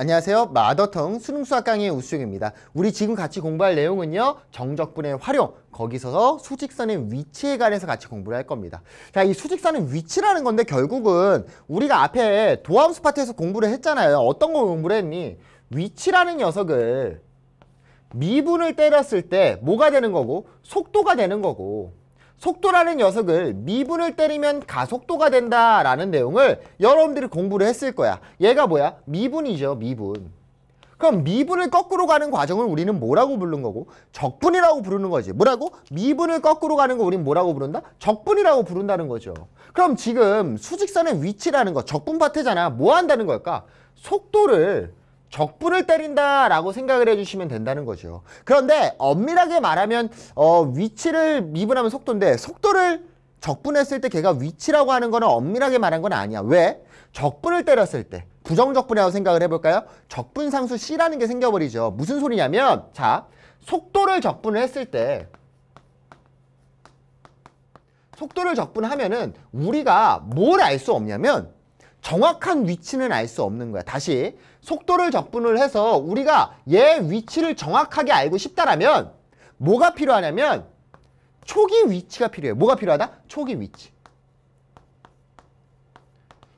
안녕하세요. 마더텅 수능 수학 강의 우수경입니다. 우리 지금 같이 공부할 내용은요. 정적분의 활용, 거기서 수직선의 위치에 관해서 같이 공부를 할 겁니다. 자, 이 수직선의 위치라는 건데 결국은 우리가 앞에 도함수 파트에서 공부를 했잖아요. 어떤 걸 공부를 했니? 위치라는 녀석을 미분을 때렸을 때 뭐가 되는 거고 속도가 되는 거고 속도라는 녀석을 미분을 때리면 가속도가 된다라는 내용을 여러분들이 공부를 했을 거야. 얘가 뭐야? 미분이죠, 미분. 그럼 미분을 거꾸로 가는 과정을 우리는 뭐라고 부르는 거고? 적분이라고 부르는 거지. 뭐라고? 미분을 거꾸로 가는 거 우리는 뭐라고 부른다? 적분이라고 부른다는 거죠. 그럼 지금 수직선의 위치라는 거 적분 파트잖아. 뭐 한다는 걸까? 속도를 적분을 때린다라고 생각을 해주시면 된다는 거죠. 그런데 엄밀하게 말하면 어, 위치를 미분하면 속도인데 속도를 적분했을 때 걔가 위치라고 하는 거는 엄밀하게 말한 건 아니야. 왜? 적분을 때렸을 때 부정적분이라고 생각을 해볼까요? 적분상수 C라는 게 생겨버리죠. 무슨 소리냐면 자 속도를 적분을 했을 때 속도를 적분하면은 우리가 뭘 알 수 없냐면 정확한 위치는 알 수 없는 거야. 다시 속도를 적분을 해서 우리가 얘 위치를 정확하게 알고 싶다라면 뭐가 필요하냐면 초기 위치가 필요해요. 뭐가 필요하다? 초기 위치.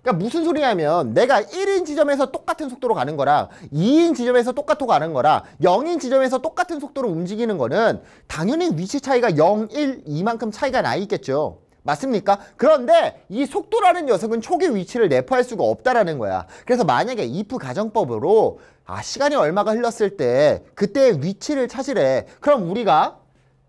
그러니까 무슨 소리냐면 내가 1인 지점에서 똑같은 속도로 가는 거랑 2인 지점에서 똑같고 가는 거랑 0인 지점에서 똑같은 속도로 움직이는 거는 당연히 위치 차이가 0, 1, 2만큼 차이가 나 있겠죠. 맞습니까? 그런데 이 속도라는 녀석은 초기 위치를 내포할 수가 없다라는 거야. 그래서 만약에 if 가정법으로 아 시간이 얼마가 흘렀을 때 그때의 위치를 찾으래. 그럼 우리가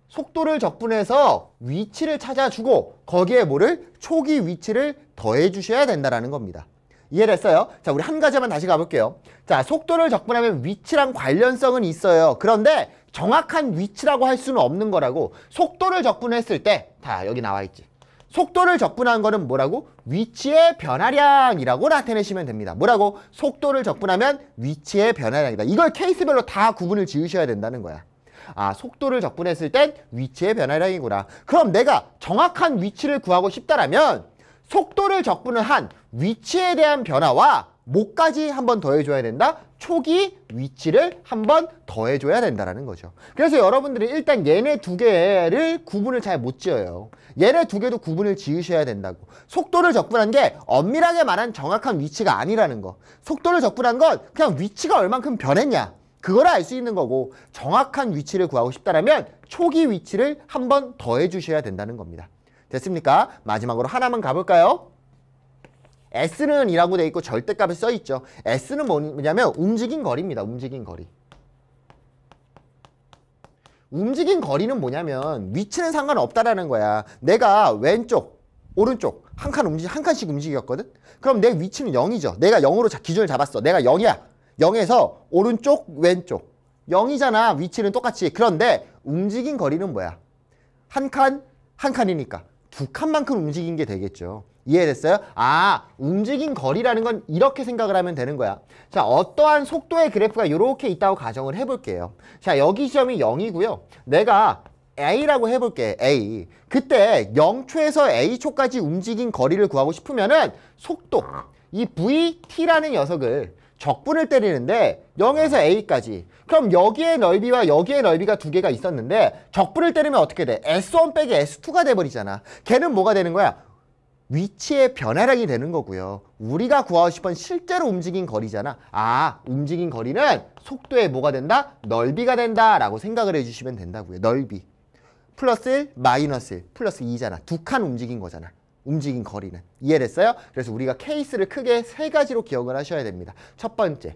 속도를 적분해서 위치를 찾아주고 거기에 뭐를? 초기 위치를 더해 주셔야 된다라는 겁니다. 이해됐어요? 자, 우리 한 가지만 다시 가볼게요. 자, 속도를 적분하면 위치랑 관련성은 있어요. 그런데 정확한 위치라고 할 수는 없는 거라고 속도를 적분했을 때 다 여기 나와 있지. 속도를 적분한 거는 뭐라고? 위치의 변화량이라고 나타내시면 됩니다. 뭐라고? 속도를 적분하면 위치의 변화량이다. 이걸 케이스별로 다 구분을 지으셔야 된다는 거야. 아 속도를 적분했을 땐 위치의 변화량이구나. 그럼 내가 정확한 위치를 구하고 싶다라면 속도를 적분을 한 위치에 대한 변화와 목까지 한 번 더 해줘야 된다. 초기 위치를 한 번 더 해줘야 된다라는 거죠. 그래서 여러분들이 일단 얘네 두 개를 구분을 잘 못 지어요. 얘네 두 개도 구분을 지으셔야 된다고. 속도를 접근한 게 엄밀하게 말한 정확한 위치가 아니라는 거. 속도를 접근한 건 그냥 위치가 얼만큼 변했냐. 그걸 알 수 있는 거고 정확한 위치를 구하고 싶다라면 초기 위치를 한 번 더 해주셔야 된다는 겁니다. 됐습니까? 마지막으로 하나만 가볼까요? S는 이라고 돼 있고 절대값에 써 있죠. S는 뭐냐면 움직인 거리입니다. 움직인 거리. 움직인 거리는 뭐냐면 위치는 상관없다라는 거야. 내가 왼쪽, 오른쪽 한 칸 움직 한 칸씩 움직였거든. 그럼 내 위치는 0이죠. 내가 0으로 자, 기준을 잡았어. 내가 0이야. 0에서 오른쪽, 왼쪽. 0이잖아. 위치는 똑같이. 그런데 움직인 거리는 뭐야? 한 칸, 한 칸이니까 두 칸만큼 움직인 게 되겠죠. 이해됐어요? 아, 움직인 거리라는 건 이렇게 생각을 하면 되는 거야. 자, 어떠한 속도의 그래프가 이렇게 있다고 가정을 해볼게요. 자, 여기 시험이 0이고요. 내가 A라고 해볼게, A. 그때 0초에서 A초까지 움직인 거리를 구하고 싶으면은 속도, 이 VT라는 녀석을 적분을 때리는데 0에서 A까지 그럼 여기에 넓이와 여기에 넓이가 두 개가 있었는데 적분을 때리면 어떻게 돼? S1 빼기 S2가 돼버리잖아 걔는 뭐가 되는 거야? 위치의 변화량이 되는 거고요. 우리가 구하고 싶은 실제로 움직인 거리잖아. 아, 움직인 거리는 속도에 뭐가 된다? 넓이가 된다. 라고 생각을 해주시면 된다고요. 넓이. 플러스 1, 마이너스 1, 플러스 2잖아. 두 칸 움직인 거잖아. 움직인 거리는. 이해됐어요? 그래서 우리가 케이스를 크게 세 가지로 기억을 하셔야 됩니다. 첫 번째,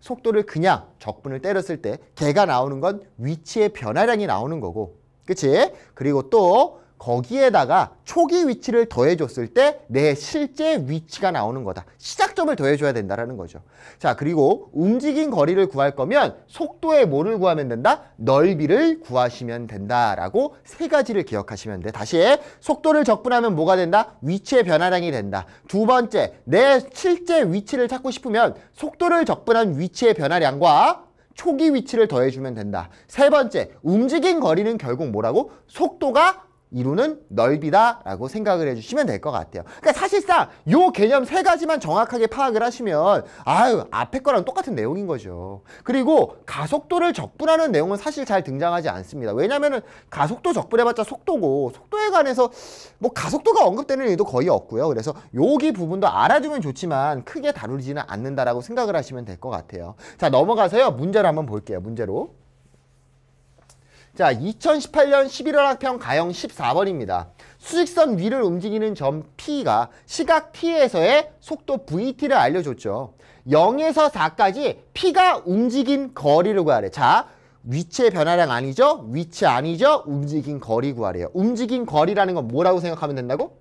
속도를 그냥 적분을 때렸을 때 개가 나오는 건 위치의 변화량이 나오는 거고. 그치? 그리고 또 거기에다가 초기 위치를 더해줬을 때 내 실제 위치가 나오는 거다. 시작점을 더해줘야 된다라는 거죠. 자, 그리고 움직인 거리를 구할 거면 속도에 뭐를 구하면 된다? 넓이를 구하시면 된다라고 세 가지를 기억하시면 돼. 다시 속도를 적분하면 뭐가 된다? 위치의 변화량이 된다. 두 번째, 내 실제 위치를 찾고 싶으면 속도를 적분한 위치의 변화량과 초기 위치를 더해주면 된다. 세 번째, 움직인 거리는 결국 뭐라고? 속도가 이루는 넓이다라고 생각을 해주시면 될 것 같아요. 그러니까 사실상 요 개념 세 가지만 정확하게 파악을 하시면 아유 앞에 거랑 똑같은 내용인 거죠. 그리고 가속도를 적분하는 내용은 사실 잘 등장하지 않습니다. 왜냐면은 가속도 적분해봤자 속도고 속도에 관해서 뭐 가속도가 언급되는 일도 거의 없고요. 그래서 여기 부분도 알아두면 좋지만 크게 다루지는 않는다라고 생각을 하시면 될 것 같아요. 자 넘어가서요 문제를 한번 볼게요. 문제로. 자, 2018년 11월 학평 가형 14번입니다. 수직선 위를 움직이는 점 P가 시각 T에서의 속도 VT를 알려줬죠. 0에서 4까지 P가 움직인 거리를 구하래. 자, 위치의 변화량 아니죠? 위치 아니죠? 움직인 거리 구하래요. 움직인 거리라는 건 뭐라고 생각하면 된다고?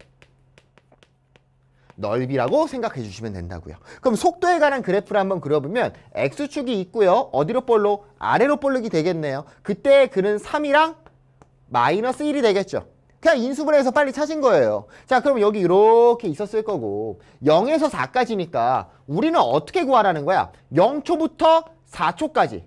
넓이라고 생각해 주시면 된다고요. 그럼 속도에 관한 그래프를 한번 그려보면 X축이 있고요. 어디로 볼로? 아래로 볼록이 되겠네요. 그때 그는 3이랑 마이너스 1이 되겠죠. 그냥 인수분해해서 빨리 찾은 거예요. 자, 그럼 여기 이렇게 있었을 거고 0에서 4까지니까 우리는 어떻게 구하라는 거야? 0초부터 4초까지.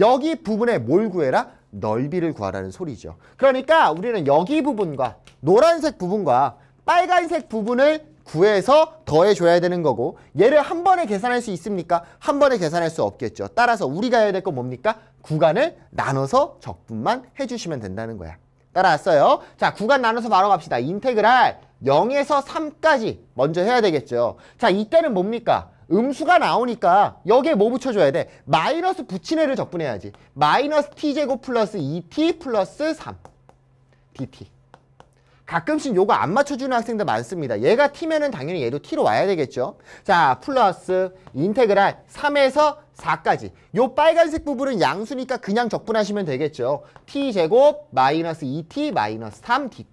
여기 부분에 뭘 구해라? 넓이를 구하라는 소리죠. 그러니까 우리는 여기 부분과 노란색 부분과 빨간색 부분을 구해서 더해줘야 되는 거고 얘를 한 번에 계산할 수 있습니까? 한 번에 계산할 수 없겠죠. 따라서 우리가 해야 될 건 뭡니까? 구간을 나눠서 적분만 해주시면 된다는 거야. 따라왔어요. 자, 구간 나눠서 바로 갑시다. 인테그랄 0에서 3까지 먼저 해야 되겠죠. 자, 이때는 뭡니까? 음수가 나오니까 여기에 뭐 붙여줘야 돼? 마이너스 붙인 애를 적분해야지. 마이너스 t제곱 플러스 2t 플러스 3 dt. 가끔씩 요거 안 맞춰주는 학생들 많습니다. 얘가 t면은 당연히 얘도 t로 와야 되겠죠. 자, 플러스 인테그랄 3에서 4까지. 요 빨간색 부분은 양수니까 그냥 적분하시면 되겠죠. t제곱 마이너스 2t 마이너스 3dt.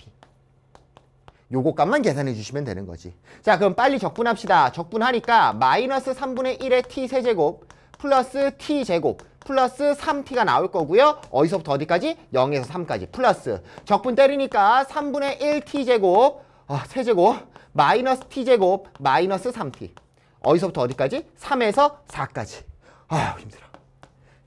요거 값만 계산해 주시면 되는 거지. 자, 그럼 빨리 적분합시다. 적분하니까 마이너스 3분의 1의 t 세제곱 플러스 t제곱 플러스 3t가 나올 거고요. 어디서부터 어디까지? 0에서 3까지 플러스 적분 때리니까 3분의 1t제곱 아, 세제곱 마이너스 t제곱 마이너스 3t 어디서부터 어디까지? 3에서 4까지 아휴 힘들어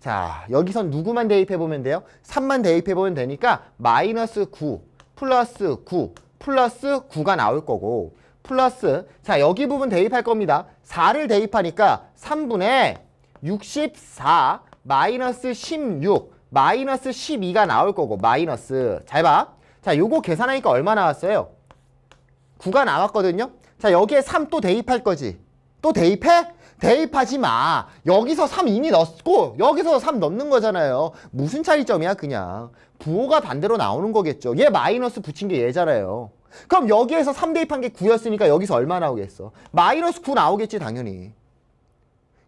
자 여기선 누구만 대입해보면 돼요? 3만 대입해보면 되니까 마이너스 9 플러스 9 플러스 9가 나올 거고 플러스 자 여기 부분 대입할 겁니다. 4를 대입하니까 3분의 64 마이너스 16, 마이너스 12가 나올 거고 마이너스 잘 봐. 자, 요거 계산하니까 얼마 나왔어요? 9가 나왔거든요. 자, 여기에 3 또 대입할 거지. 또 대입해? 대입하지 마. 여기서 3 이미 넣었고 여기서 3 넣는 거잖아요. 무슨 차이점이야 그냥. 부호가 반대로 나오는 거겠죠. 얘 마이너스 붙인 게 얘잖아요. 그럼 여기에서 3 대입한 게 9였으니까 여기서 얼마 나오겠어? 마이너스 9 나오겠지 당연히.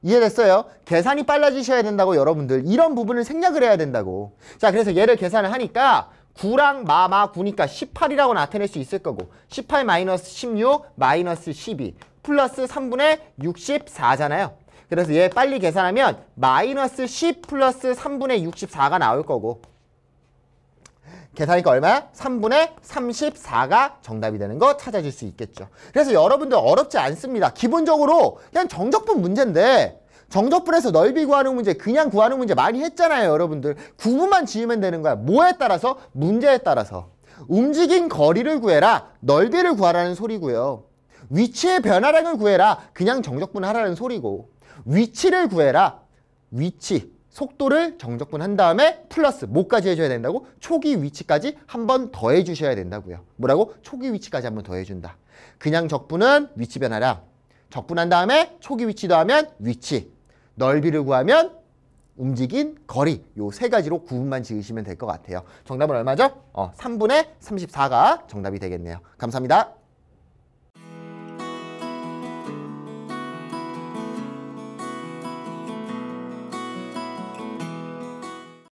이해됐어요? 계산이 빨라지셔야 된다고 여러분들 이런 부분을 생략을 해야 된다고 자 그래서 얘를 계산을 하니까 9랑 마마 9니까 18이라고 나타낼 수 있을 거고 18 마이너스 16 마이너스 12 플러스 3분의 64잖아요 그래서 얘 빨리 계산하면 마이너스 10 플러스 3분의 64가 나올 거고 계산이니까 얼마? 야 3분의 34가 정답이 되는 거 찾아줄 수 있겠죠. 그래서 여러분들 어렵지 않습니다. 기본적으로 그냥 정적분 문제인데 정적분에서 넓이 구하는 문제, 그냥 구하는 문제 많이 했잖아요, 여러분들. 구분만 지으면 되는 거야. 뭐에 따라서? 문제에 따라서. 움직인 거리를 구해라. 넓이를 구하라는 소리고요. 위치의 변화량을 구해라. 그냥 정적분 하라는 소리고. 위치를 구해라. 위치. 속도를 정적분한 다음에 플러스 뭐까지 해줘야 된다고? 초기 위치까지 한 번 더 해주셔야 된다고요. 뭐라고? 초기 위치까지 한 번 더 해준다. 그냥 적분은 위치 변화량. 적분한 다음에 초기 위치 도하면 위치. 넓이를 구하면 움직인 거리 요 세 가지로 구분만 지으시면 될 것 같아요. 정답은 얼마죠? 어, 3분의 34가 정답이 되겠네요. 감사합니다.